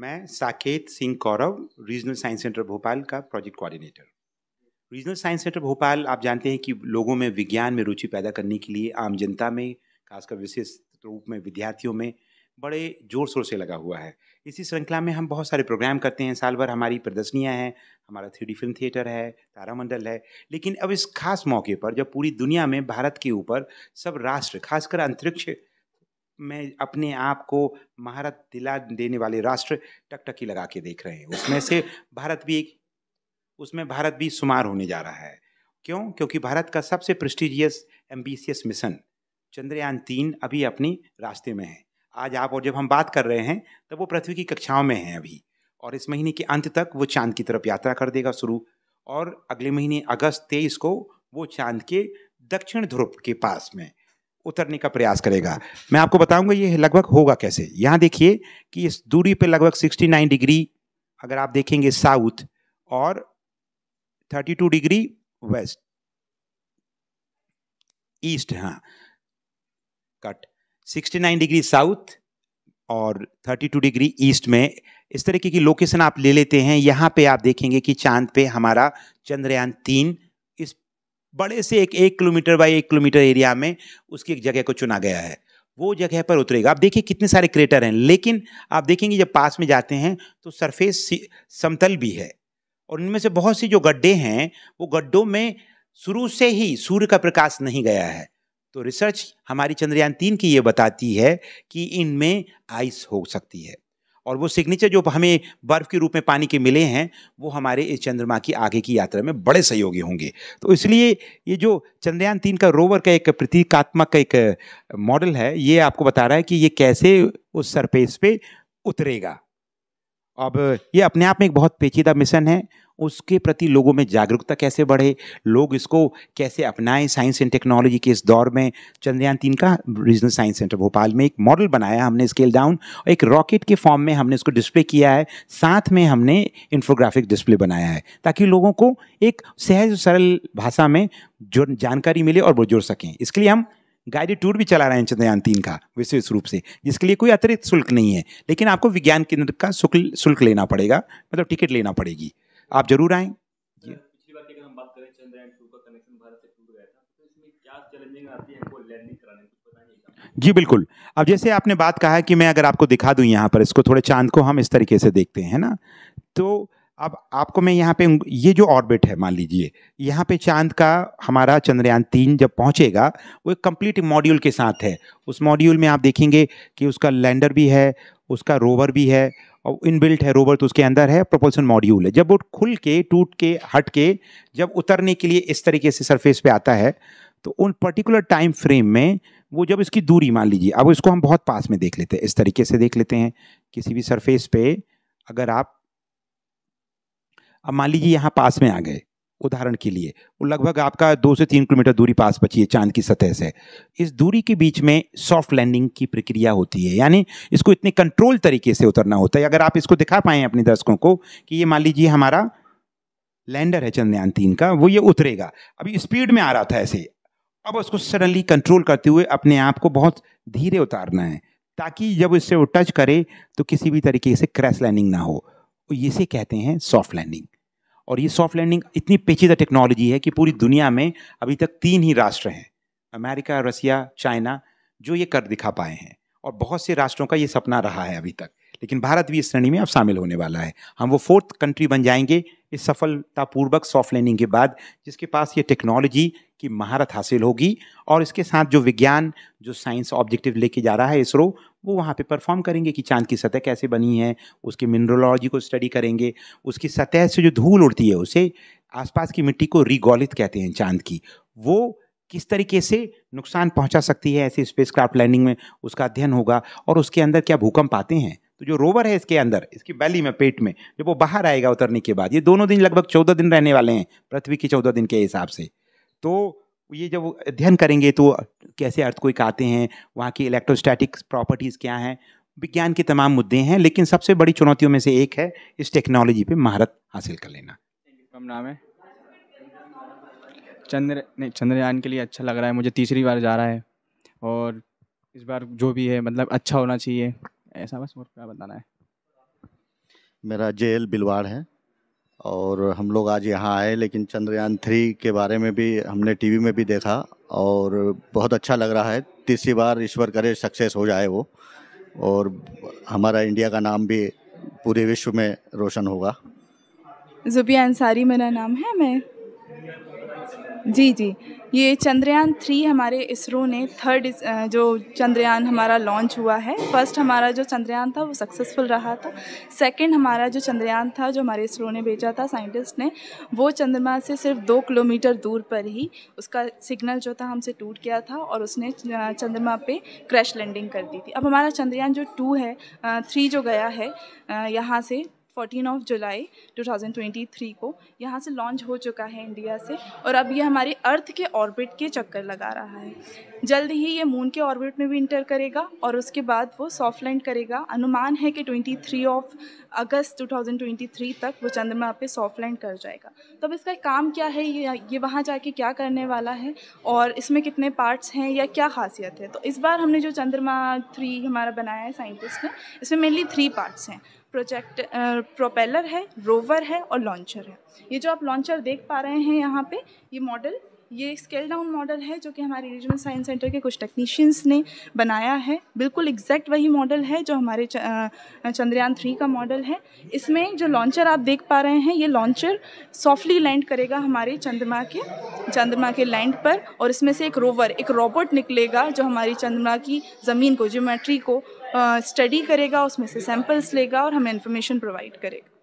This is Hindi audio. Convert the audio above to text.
मैं Saket Singh Kaurav regional science centre Bhopal का project coordinator regional science centre Bhopal आप जानते हैं कि लोगों में विज्ञान में रुचि पैदा करने के लिए आम जनता में खासकर विशेष रूप में विद्यार्थियों में बड़े जोर शोर से लगा हुआ है इसी श्रृंखला में हम बहुत सारे प्रोग्राम करते हैं साल भर हमारी प्रदर्शनियाँ हैं हमारा थ्री फिल्म थिएटर है तारामंडल है लेकिन अब इस खास मौके पर जब पूरी दुनिया में भारत के ऊपर सब राष्ट्र खासकर अंतरिक्ष में अपने आप को महारत दिला देने वाले राष्ट्र टकटकी लगा के देख रहे हैं उसमें से भारत भी एक उसमें भारत भी शुमार होने जा रहा है क्यों क्योंकि भारत का सबसे प्रेस्टिजियस एम्बिशियस मिशन चंद्रयान तीन अभी अपनी रास्ते में है आज आप और जब हम बात कर रहे हैं तब वो पृथ्वी की कक्षाओं में हैं अभी और इस महीने के अंत तक वो चांद की तरफ यात्रा कर देगा शुरू और अगले महीने अगस्त तेईस को वो चांद के दक्षिण ध्रुव के पास में उतरने का प्रयास करेगा मैं आपको बताऊंगा ये लगभग होगा कैसे यहाँ देखिए कि इस दूरी पे लगभग 69 डिग्री अगर आप देखेंगे साउथ और 32 डिग्री वेस्ट ईस्ट हाँ कट 69 डिग्री साउथ और 32 डिग्री ईस्ट में इस तरीके की लोकेशन आप ले लेते हैं यहाँ पे आप देखेंगे कि चांद पे हमारा चंद्रयान तीन बड़े से एक एक किलोमीटर बाई एक किलोमीटर एरिया में उसकी एक जगह को चुना गया है वो जगह पर उतरेगा आप देखिए कितने सारे क्रेटर हैं लेकिन आप देखेंगे जब पास में जाते हैं तो सरफेस समतल भी है और उनमें से बहुत सी जो गड्ढे हैं वो गड्ढों में शुरू से ही सूर्य का प्रकाश नहीं गया है तो रिसर्च हमारी चंद्रयान तीन की ये बताती है कि इनमें आइस हो सकती है और वो सिग्नेचर जो हमें बर्फ़ के रूप में पानी के मिले हैं वो हमारे इस चंद्रमा की आगे की यात्रा में बड़े सहयोगी होंगे तो इसलिए ये जो चंद्रयान तीन का रोवर का एक प्रतीकात्मक का एक मॉडल है ये आपको बता रहा है कि ये कैसे उस सरफेस पे उतरेगा अब ये अपने आप में एक बहुत पेचीदा मिशन है उसके प्रति लोगों में जागरूकता कैसे बढ़े लोग इसको कैसे अपनाएं साइंस एंड टेक्नोलॉजी के इस दौर में चंद्रयान तीन का रीजनल साइंस सेंटर भोपाल में एक मॉडल बनाया हमने स्केल डाउन और एक रॉकेट के फॉर्म में हमने इसको डिस्प्ले किया है साथ में हमने इंफोग्राफिक डिस्प्ले बनाया है ताकि लोगों को एक सहज सरल भाषा में जो जानकारी मिले और वो जुड़ सकें इसके लिए हम गाइडेड टूर भी चला रहे हैं चंद्रयान तीन का विशेष रूप से जिसके लिए कोई अतिरिक्त शुल्क नहीं है लेकिन आपको विज्ञान केंद्र का शुल्क लेना पड़ेगा मतलब टिकट लेना पड़ेगी आप जरूर आए तो जी बिल्कुल अब जैसे आपने बात कहा है कि मैं अगर आपको दिखा दूँ यहाँ पर इसको थोड़े चांद को हम इस तरीके से देखते हैं ना तो अब आपको मैं यहाँ पे ये जो ऑर्बिट है मान लीजिए यहाँ पे चांद का हमारा चंद्रयान तीन जब पहुँचेगा वो एक कम्प्लीट मॉड्यूल के साथ है उस मॉड्यूल में आप देखेंगे कि उसका लैंडर भी है उसका रोवर भी है और इनबिल्ट है रोवर तो उसके अंदर है प्रोपल्सन मॉड्यूल है जब वो खुल के टूट के हट के जब उतरने के लिए इस तरीके से सरफेस पे आता है तो उन पर्टिकुलर टाइम फ्रेम में वो जब इसकी दूरी मान लीजिए अब इसको हम बहुत पास में देख लेते हैं इस तरीके से देख लेते हैं किसी भी सरफेस पे अगर आप अब मान लीजिए यहाँ पास में आ गए उदाहरण के लिए वो लगभग आपका दो से तीन किलोमीटर दूरी पास बची है चांद की सतह से इस दूरी के बीच में सॉफ्ट लैंडिंग की प्रक्रिया होती है यानी इसको इतने कंट्रोल तरीके से उतरना होता है अगर आप इसको दिखा पाएँ अपने दर्शकों को कि ये मान लीजिए हमारा लैंडर है चंद्रयान तीन का वो ये उतरेगा अभी स्पीड में आ रहा था ऐसे अब उसको सडनली कंट्रोल करते हुए अपने आप को बहुत धीरे उतारना है ताकि जब इससे वो टच करे तो किसी भी तरीके से क्रैश लैंडिंग ना हो इसे कहते हैं सॉफ्ट लैंडिंग और ये सॉफ्ट लैंडिंग इतनी पेचीदा टेक्नोलॉजी है कि पूरी दुनिया में अभी तक तीन ही राष्ट्र हैं अमेरिका रसिया चाइना जो ये कर दिखा पाए हैं और बहुत से राष्ट्रों का ये सपना रहा है अभी तक लेकिन भारत भी इस श्रेणी में अब शामिल होने वाला है हम वो फोर्थ कंट्री बन जाएंगे इस सफलतापूर्वक सॉफ्ट लैंडिंग के बाद जिसके पास ये टेक्नोलॉजी की महारत हासिल होगी और इसके साथ जो विज्ञान जो साइंस ऑब्जेक्टिव लेके जा रहा है इसरो वो वहाँ पे परफॉर्म करेंगे कि चांद की सतह कैसे बनी है उसकी मिनरोलॉजी को स्टडी करेंगे उसकी सतह से जो धूल उड़ती है उसे आसपास की मिट्टी को रिगोलित कहते हैं चांद की वो किस तरीके से नुकसान पहुंचा सकती है स्पेस स्पेसक्राफ्ट लैंडिंग में उसका अध्ययन होगा और उसके अंदर क्या भूकंप आते हैं तो जो रोवर है इसके अंदर इसकी बैली में पेट में जब वो बाहर आएगा उतरने के बाद ये दोनों दिन लगभग चौदह दिन रहने वाले हैं पृथ्वी के चौदह दिन के हिसाब से तो ये जब अध्ययन करेंगे तो कैसे अर्थ कोई आते हैं वहाँ की इलेक्ट्रोस्टैटिक प्रॉपर्टीज़ क्या हैं विज्ञान के तमाम मुद्दे हैं लेकिन सबसे बड़ी चुनौतियों में से एक है इस टेक्नोलॉजी पे महारत हासिल कर लेना कम नाम है चंद्र नहीं चंद्रयान के लिए अच्छा लग रहा है मुझे तीसरी बार जा रहा है और इस बार जो भी है मतलब अच्छा होना चाहिए ऐसा बस और क्या बताना है मेरा जे एल बिलवाड़ है और हम लोग आज यहाँ आए लेकिन चंद्रयान थ्री के बारे में भी हमने टीवी में भी देखा और बहुत अच्छा लग रहा है तीसरी बार ईश्वर करे सक्सेस हो जाए वो और हमारा इंडिया का नाम भी पूरे विश्व में रोशन होगा जुबिया अंसारी मेरा नाम है मैं जी जी ये चंद्रयान थ्री हमारे इसरो ने थर्ड जो चंद्रयान हमारा लॉन्च हुआ है फर्स्ट हमारा जो चंद्रयान था वो सक्सेसफुल रहा था सेकंड हमारा जो चंद्रयान था जो हमारे इसरो ने भेजा था साइंटिस्ट ने वो चंद्रमा से सिर्फ दो किलोमीटर दूर पर ही उसका सिग्नल जो था हमसे टूट गया था और उसने चंद्रमा पे क्रैश लैंडिंग कर दी थी अब हमारा चंद्रयान जो टू है थ्री जो गया है यहाँ से फोर्टीन ऑफ जुलाई 2023 को यहाँ से लॉन्च हो चुका है इंडिया से और अब ये हमारे अर्थ के ऑर्बिट के चक्कर लगा रहा है जल्द ही ये मून के ऑर्बिट में भी इंटर करेगा और उसके बाद वो सॉफ्ट लैंड करेगा अनुमान है कि 23 ऑफ अगस्त 2023 तक वो चंद्रमा पे सॉफ्ट लैंड कर जाएगा तो अब इसका काम क्या है ये ये वहाँ जाके क्या करने वाला है और इसमें कितने पार्ट्स हैं या क्या खासियत है तो इस बार हमने जो चंद्रमा थ्री हमारा बनाया है साइंटिस्ट ने इसमें मेनली थ्री पार्ट्स हैं प्रोजेक्ट प्रोपेलर है रोवर है और लॉन्चर है ये जो आप लॉन्चर देख पा रहे हैं यहाँ पे ये मॉडल ये स्केल डाउन मॉडल है जो कि हमारे रीजनल साइंस सेंटर के कुछ टेक्नीशियंस ने बनाया है बिल्कुल एग्जैक्ट वही मॉडल है जो हमारे चंद्रयान थ्री का मॉडल है इसमें जो लॉन्चर आप देख पा रहे हैं ये लॉन्चर सॉफ्टली लैंड करेगा हमारे चंद्रमा के चंद्रमा के लैंड पर और इसमें से एक रोवर एक रॉबोट निकलेगा जो हमारी चंद्रमा की ज़मीन को ज्योमेट्री को स्टडी करेगा उसमें से सैम्पल्स लेगा और हमें इन्फॉर्मेशन प्रोवाइड करेगा